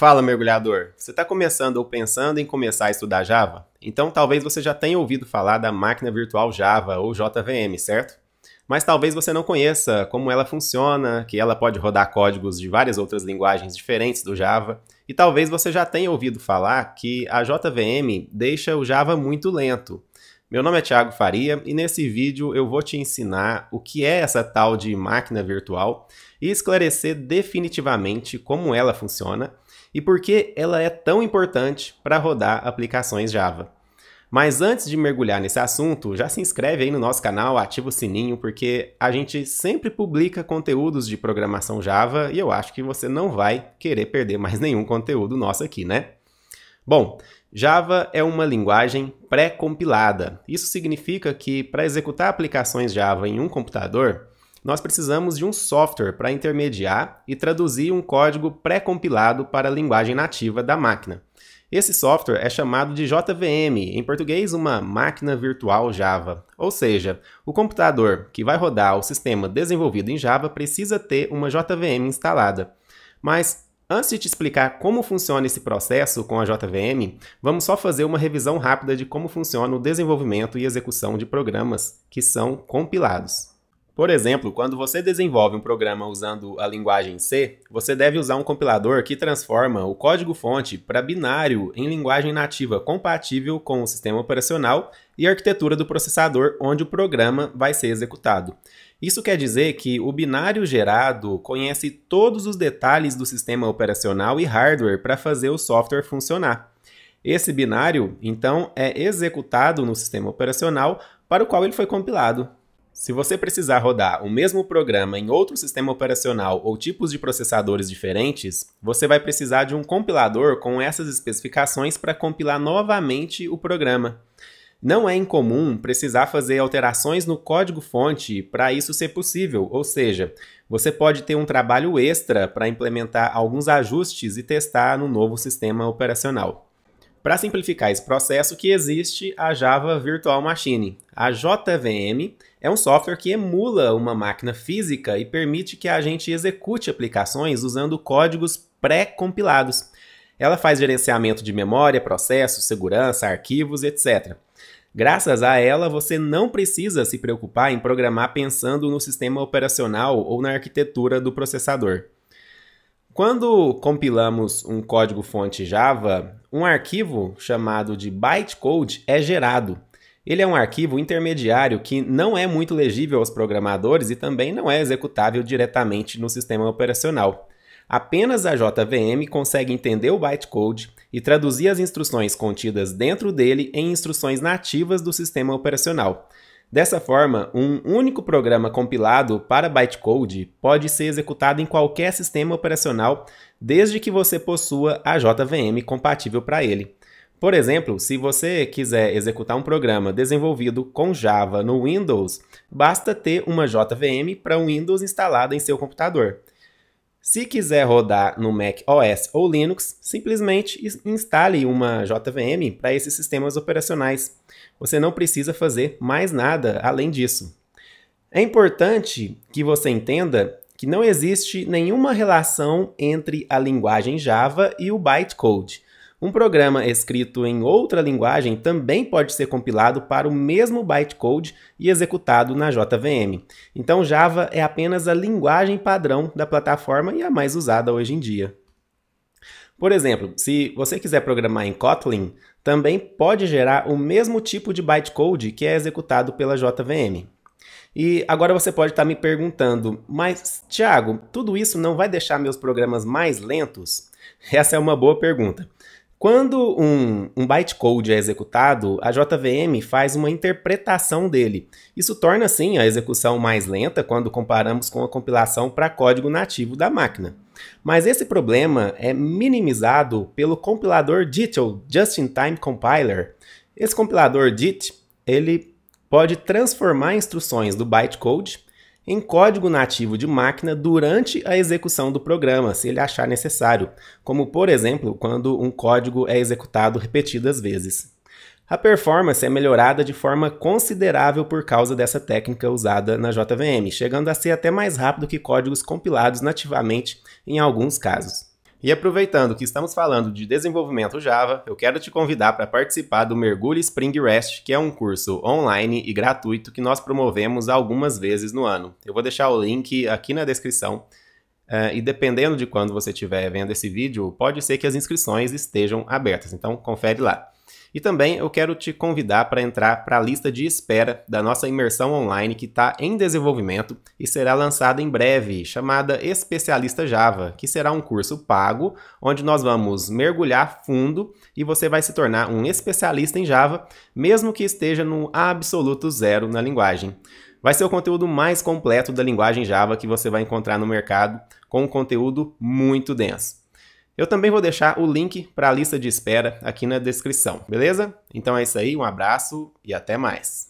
Fala, mergulhador! Você está começando ou pensando em começar a estudar Java? Então talvez você já tenha ouvido falar da máquina virtual Java ou JVM, certo? Mas talvez você não conheça como ela funciona, que ela pode rodar códigos de várias outras linguagens diferentes do Java, e talvez você já tenha ouvido falar que a JVM deixa o Java muito lento. Meu nome é Thiago Faria e nesse vídeo eu vou te ensinar o que é essa tal de máquina virtual e esclarecer definitivamente como ela funciona e por que ela é tão importante para rodar aplicações Java. Mas antes de mergulhar nesse assunto, já se inscreve aí no nosso canal, ativa o sininho, porque a gente sempre publica conteúdos de programação Java e eu acho que você não vai querer perder mais nenhum conteúdo nosso aqui, né? Bom, Java é uma linguagem pré-compilada. Isso significa que para executar aplicações Java em um computador, nós precisamos de um software para intermediar e traduzir um código pré-compilado para a linguagem nativa da máquina. Esse software é chamado de JVM, em português, uma máquina virtual Java. Ou seja, o computador que vai rodar o sistema desenvolvido em Java precisa ter uma JVM instalada. Mas antes de te explicar como funciona esse processo com a JVM, vamos só fazer uma revisão rápida de como funciona o desenvolvimento e execução de programas que são compilados. Por exemplo, quando você desenvolve um programa usando a linguagem C, você deve usar um compilador que transforma o código-fonte para binário em linguagem nativa compatível com o sistema operacional e a arquitetura do processador onde o programa vai ser executado. Isso quer dizer que o binário gerado conhece todos os detalhes do sistema operacional e hardware para fazer o software funcionar. Esse binário, então, é executado no sistema operacional para o qual ele foi compilado, se você precisar rodar o mesmo programa em outro sistema operacional ou tipos de processadores diferentes, você vai precisar de um compilador com essas especificações para compilar novamente o programa. Não é incomum precisar fazer alterações no código-fonte para isso ser possível, ou seja, você pode ter um trabalho extra para implementar alguns ajustes e testar no novo sistema operacional. Para simplificar esse processo que existe a Java Virtual Machine. A JVM é um software que emula uma máquina física e permite que a gente execute aplicações usando códigos pré-compilados. Ela faz gerenciamento de memória, processos, segurança, arquivos, etc. Graças a ela, você não precisa se preocupar em programar pensando no sistema operacional ou na arquitetura do processador. Quando compilamos um código-fonte Java, um arquivo chamado de bytecode é gerado. Ele é um arquivo intermediário que não é muito legível aos programadores e também não é executável diretamente no sistema operacional. Apenas a JVM consegue entender o bytecode e traduzir as instruções contidas dentro dele em instruções nativas do sistema operacional. Dessa forma, um único programa compilado para bytecode pode ser executado em qualquer sistema operacional, desde que você possua a JVM compatível para ele. Por exemplo, se você quiser executar um programa desenvolvido com Java no Windows, basta ter uma JVM para o Windows instalada em seu computador. Se quiser rodar no Mac OS ou Linux, simplesmente instale uma JVM para esses sistemas operacionais. Você não precisa fazer mais nada além disso. É importante que você entenda que não existe nenhuma relação entre a linguagem Java e o bytecode. Um programa escrito em outra linguagem também pode ser compilado para o mesmo bytecode e executado na JVM. Então, Java é apenas a linguagem padrão da plataforma e a mais usada hoje em dia. Por exemplo, se você quiser programar em Kotlin, também pode gerar o mesmo tipo de bytecode que é executado pela JVM. E agora você pode estar me perguntando, mas Thiago, tudo isso não vai deixar meus programas mais lentos? Essa é uma boa pergunta. Quando um, um bytecode é executado, a JVM faz uma interpretação dele. Isso torna, sim, a execução mais lenta quando comparamos com a compilação para código nativo da máquina. Mas esse problema é minimizado pelo compilador JIT, ou Just-in-Time Compiler. Esse compilador JIT, ele pode transformar instruções do bytecode em código nativo de máquina durante a execução do programa, se ele achar necessário, como por exemplo quando um código é executado repetidas vezes. A performance é melhorada de forma considerável por causa dessa técnica usada na JVM, chegando a ser até mais rápido que códigos compilados nativamente em alguns casos. E aproveitando que estamos falando de desenvolvimento Java, eu quero te convidar para participar do Mergulho Spring Rest, que é um curso online e gratuito que nós promovemos algumas vezes no ano. Eu vou deixar o link aqui na descrição. Uh, e dependendo de quando você estiver vendo esse vídeo, pode ser que as inscrições estejam abertas. Então, confere lá. E também eu quero te convidar para entrar para a lista de espera da nossa imersão online que está em desenvolvimento e será lançada em breve, chamada Especialista Java, que será um curso pago onde nós vamos mergulhar fundo e você vai se tornar um especialista em Java, mesmo que esteja no absoluto zero na linguagem. Vai ser o conteúdo mais completo da linguagem Java que você vai encontrar no mercado, com um conteúdo muito denso. Eu também vou deixar o link para a lista de espera aqui na descrição, beleza? Então é isso aí, um abraço e até mais.